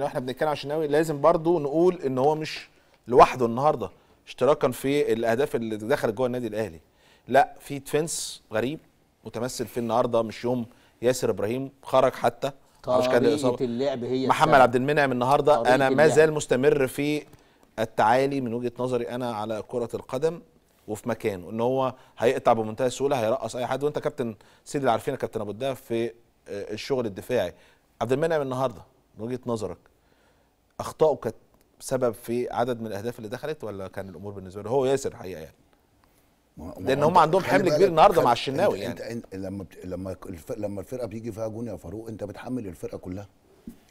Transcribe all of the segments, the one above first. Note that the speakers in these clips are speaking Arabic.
ان احنا بنتكلم على الشناوي لازم برضو نقول ان هو مش لوحده النهارده اشتراكا في الاهداف اللي دخلت جوه النادي الاهلي لا في ديفنس غريب متمثل في النهارده مش يوم ياسر ابراهيم خرج حتى مش كان اللعب هي محمد عبد المنعم النهارده انا ما زال مستمر في التعالي من وجهه نظري انا على كره القدم وفي مكانه ان هو هيقطع بمنتهى السهوله هيرقص اي حد وانت كابتن سيدي اللي عارفينك كابتن ابو الدهب في آه، الشغل الدفاعي عبد المنعم النهارده من وجهه نظرك اخطائه كانت سبب في عدد من الاهداف اللي دخلت ولا كان الامور بالنسبه له هو ياسر حقيقه يعني لان هم عندهم حمل كبير النهارده مع الشناوي انت يعني انت, انت لما لما لما الفرقه بيجي فيها جون يا فاروق انت بتحمل الفرقه كلها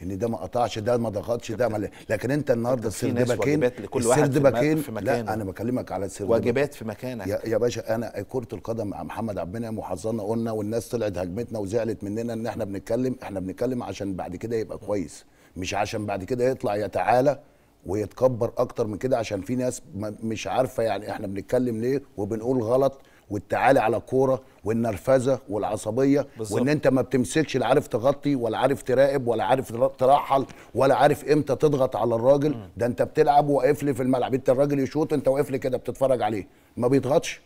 ان ده ما قطعش ده ما ضغطش ده ما لكن انت النهارده السرد باكين السرد باكين في مكانه لا انا بكلمك على السرد واجبات في مكانك يا, يا باشا انا كره القدم مع محمد عبد المنعم وحظنا قلنا والناس طلعت هجمتنا وزعلت مننا ان احنا بنتكلم احنا بنتكلم عشان بعد كده يبقى كويس م. مش عشان بعد كده يطلع يتعالى ويتكبر اكتر من كده عشان في ناس مش عارفه يعني احنا بنتكلم ليه وبنقول غلط والتعالي على الكوره والنرفزه والعصبيه بالزبط. وان انت ما بتمسكش لا عارف تغطي ولا عارف تراقب ولا عارف ترحل ولا عارف امتى تضغط على الراجل م. ده انت بتلعب واقف لي في الملعب انت الراجل يشوط انت واقف لي كده بتتفرج عليه ما بيضغطش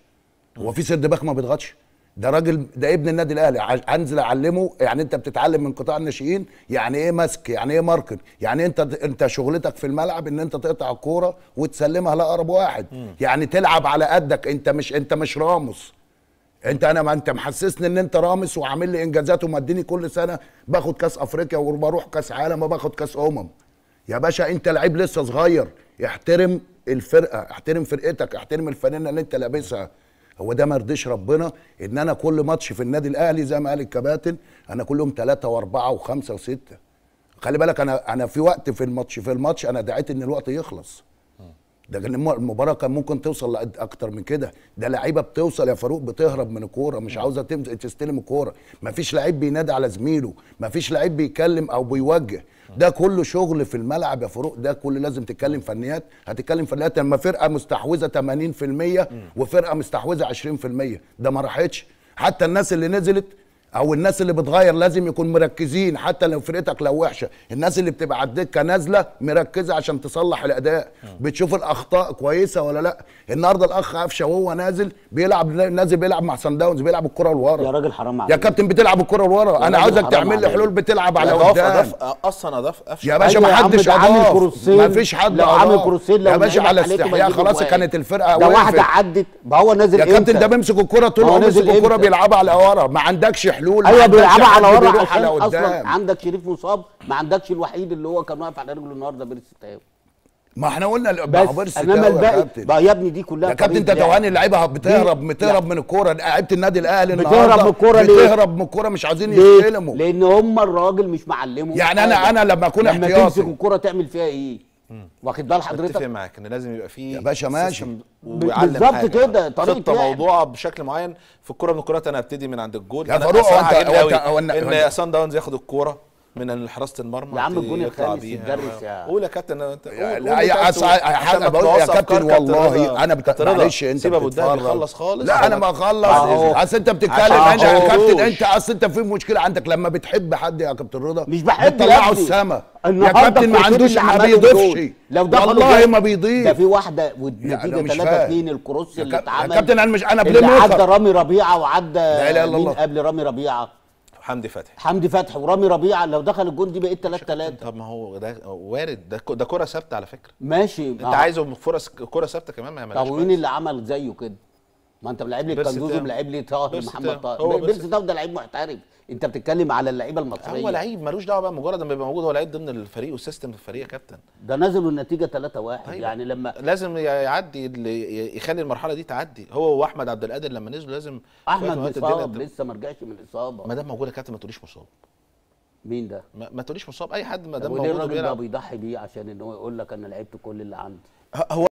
هو في سيرد باك ما بيضغطش ده راجل ده ابن النادي الاهلي انزل اعلمه يعني انت بتتعلم من قطاع الناشئين يعني ايه مسك يعني ايه ماركت يعني انت انت شغلتك في الملعب ان انت تقطع الكوره وتسلمها لاقرب واحد م. يعني تلعب على قدك انت مش انت مش راموس انت انا ما انت محسسني ان انت رامس وعامل لي انجازات ومديني كل سنه باخد كاس افريقيا وبروح كاس عالم وباخد كاس امم يا باشا انت لعيب لسه صغير احترم الفرقه احترم فرقتك احترم الفانله اللي انت لابسها هو ده ما رضيش ربنا ان انا كل ماتش في النادي الاهلي زي ما قال الكباتن انا كلهم ثلاثه واربعه وخمسه وسته خلي بالك انا انا في وقت في الماتش في الماتش انا دعيت ان الوقت يخلص ده كان المباراه كان ممكن توصل اكتر من كده ده لعيبه بتوصل يا فاروق بتهرب من الكوره مش عاوزه تستلم الكوره مفيش لعيب بينادي على زميله مفيش لعيب بيكلم او بيوجه اه. ده كله شغل في الملعب يا فاروق ده كله لازم تتكلم اه. فنيات هتتكلم فنيات لما فرقه مستحوذه 80% وفرقه مستحوذه 20% ده ما راحتش حتى الناس اللي نزلت او الناس اللي بتغير لازم يكون مركزين حتى لو فرقتك لو وحشه الناس اللي بتبقى على الدكه نازله مركزه عشان تصلح الاداء آه. بتشوف الاخطاء كويسه ولا لا النهارده الاخ قفشه وهو نازل بيلعب نازل بيلعب مع سان داونز بيلعب الكره لورا يا راجل حرام عليك يا كابتن بتلعب الكره لورا انا عاوزك تعمل لي حلول بتلعب على قدام اضاف آه، اصلا اضاف قفشه يا باشا ما حدش كروسين ما فيش حد عامل كروسين يا باشا على استحياء خلاص كانت الفرقه ده واحده عدت هو نازل يا كابتن ده بيمسك الكره طول ما بيمسك الكره بيلعبها على ورا ما عندكش محلول ايوه بيلعبها على ورا عشان اصلا عندك شريف مصاب ما عندكش الوحيد اللي هو كان واقف على رجله النهارده بيرس التهاوي ما احنا قلنا بقى بس انما الباقي بقى يا ابني دي كلها يا كابتن انت توهان اللعيبه بتهرب بتهرب من الكوره لعيبه النادي الاهلي بتهرب من الكوره ليه؟ بتهرب من الكوره مش عايزين يستلموا لان هم الراجل مش معلمه يعني انا انا لما اكون احتياطي لما تمسك الكوره تعمل فيها ايه؟ واخد بال حضرتك اتفق معاك ان لازم يبقى فيه يا باشا ماشي بالظبط كده طريقه خطه يعني. موضوعه بشكل معين في الكوره من الكرات انا ابتدي من عند الجول يا فاروق هو انت هو ان سان داونز ياخد الكوره من حراسه المرمى يا عم الجون الخامس يتدرس يا قول يا كابتن انت انا بقول يا كابتن والله انا معلش انت سيبك ابو خلص خالص لا انا ما اخلص اصل انت بتتكلم انت يا كابتن انت اصل انت في مشكله عندك لما بتحب حد يا كابتن رضا مش بحب بتطلعه السما يا كابتن ما عندوش ما بيضيفش لو ده والله ما بيضيف ده في واحده والنتيجه 3 2 الكروس اللي اتعمل يا كابتن انا مش انا بلم عدى رامي ربيعه وعدى لا اله الا الله قبل رامي ربيعه حمدي فتحي حمدي فتحي ورامي ربيعه لو دخل الجون دي بقيت 3 3 طب ما هو ده وارد ده ده كره ثابته على فكره ماشي انت عايزه فرص كره ثابته كمان ما يعملش طب مين اللي عمل زيه كده ما انت ملاعب لي كندوزو ملاعب لي طاهر محمد طاهر بيرسي طاهر ده لعيب محترف انت بتتكلم على اللعيبه المصريه هو لعيب ملوش دعوه بقى مجرد ما يبقى موجود هو لعيب ضمن الفريق والسيستم الفريق يا كابتن ده نزلوا النتيجه 3-1 طيب. يعني لما لازم يعدي يخلي المرحله دي تعدي هو واحمد عبد القادر لما نزلوا لازم احمد مصاب لسه ما رجعش من الاصابه ما دام موجود يا كابتن ما تقوليش مصاب مين ده؟ ما, ما تقوليش مصاب اي حد ما دام موجود وليه الراجل ده بيضحي بيه عشان ان هو يقول لك انا لعبت كل اللي عندي هو